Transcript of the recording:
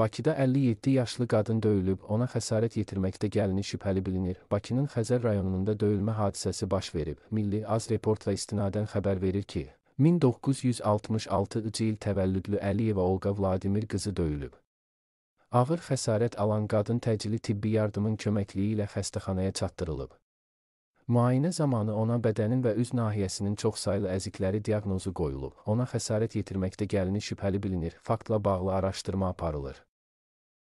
Bakıda 57 yaşlı qadın döyülüb, ona xəsarət yetirməkdə gəlini şübhəli bilinir. Bakının Xəzər rayonunda döyülmə hadisəsi baş verib. Milli Az reportla istinadən xəbər verir ki, 1966-cı il təvəllüdlü Əliyeva Olqa Vladimir qızı döyülüb. Ağır xəsarət alan qadın təcili tibbi yardımın köməkliyi ilə xəstəxanaya çatdırılıb. Müayinə zamanı ona bədənin və üz nahiyəsinin çoxsaylı əzikləri diaqnozu qoyulub. Ona xəsarət yetirməkdə gəlini şübhəli bilinir. Faktla bağlı araşdırma aparılır.